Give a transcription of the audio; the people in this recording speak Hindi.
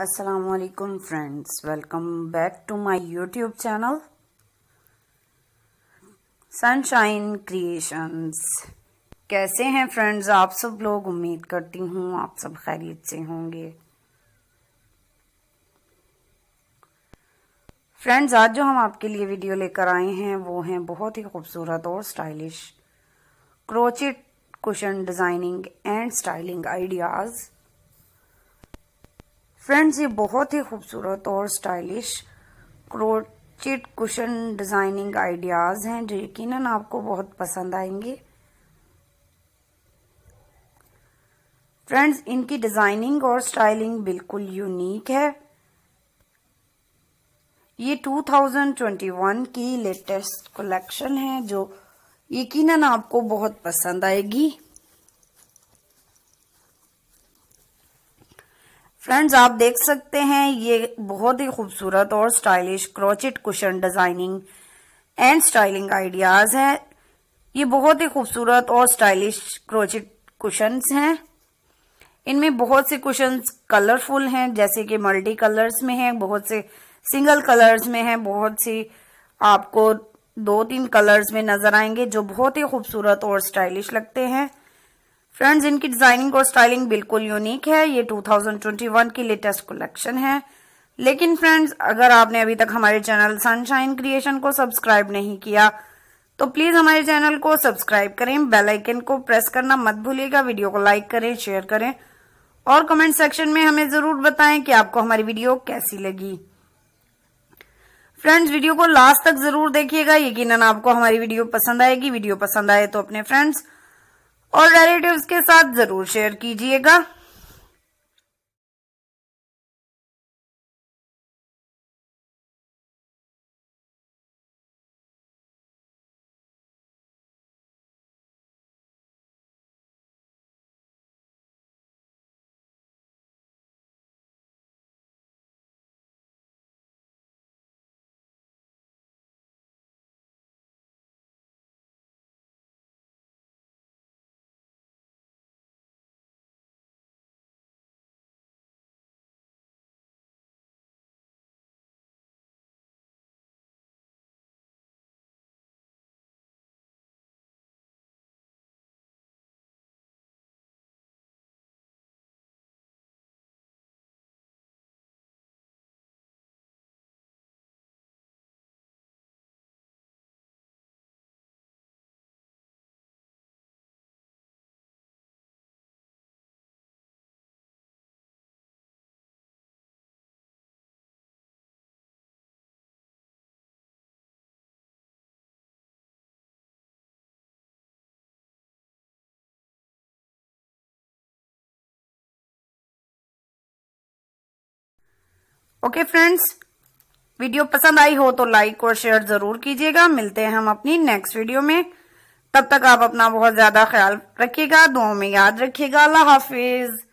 असलकुम friends welcome back to my YouTube channel Sunshine Creations कैसे हैं फ्रेंड्स आप सब लोग उम्मीद करती हूँ आप सब खैरियत से होंगे फ्रेंड्स आज जो हम आपके लिए वीडियो लेकर आए हैं वो हैं बहुत ही खूबसूरत और stylish crochet cushion designing and styling ideas friends ये बहुत ही खूबसूरत और stylish crochet cushion designing ideas हैं जो यकीनन आपको बहुत पसंद आएंगे फ्रेंड्स इनकी डिज़ाइनिंग और स्टाइलिंग बिल्कुल यूनिक है ये 2021 की लेटेस्ट कलेक्शन है जो यकीनन आपको बहुत पसंद आएगी फ्रेंड्स आप देख सकते हैं ये बहुत ही खूबसूरत और stylish crochet cushion designing and styling ideas है ये बहुत ही खूबसूरत और स्टाइलिश क्रोचेट कुशंस हैं इनमें बहुत से कुशंस कलरफुल हैं जैसे कि मल्टी कलर्स में हैं बहुत से सिंगल कलर्स में हैं बहुत सी आपको दो तीन कलर्स में नजर आएंगे जो बहुत ही खूबसूरत और स्टाइलिश लगते हैं फ्रेंड्स इनकी डिजाइनिंग और स्टाइलिंग बिल्कुल यूनिक है ये 2021 की लेटेस्ट कलेक्शन है लेकिन फ्रेंड्स अगर आपने अभी तक हमारे चैनल सनशाइन क्रिएशन को सब्सक्राइब नहीं किया तो प्लीज हमारे चैनल को सब्सक्राइब करें बेल आइकन को प्रेस करना मत भूलिएगा वीडियो को लाइक करें शेयर करें और कमेंट सेक्शन में हमें जरूर बताएं कि आपको हमारी वीडियो कैसी लगी फ्रेंड्स वीडियो को लास्ट तक जरूर देखिएगा यकीनन आपको हमारी वीडियो पसंद आएगी वीडियो पसंद आए तो अपने फ्रेंड्स और रिलेटिव्स के साथ जरूर शेयर कीजिएगा ओके फ्रेंड्स वीडियो पसंद आई हो तो लाइक और शेयर जरूर कीजिएगा मिलते हैं हम अपनी नेक्स्ट वीडियो में तब तक आप अपना बहुत ज्यादा ख्याल रखिएगा दुआओं में याद रखिएगा अल्लाह हाफिज़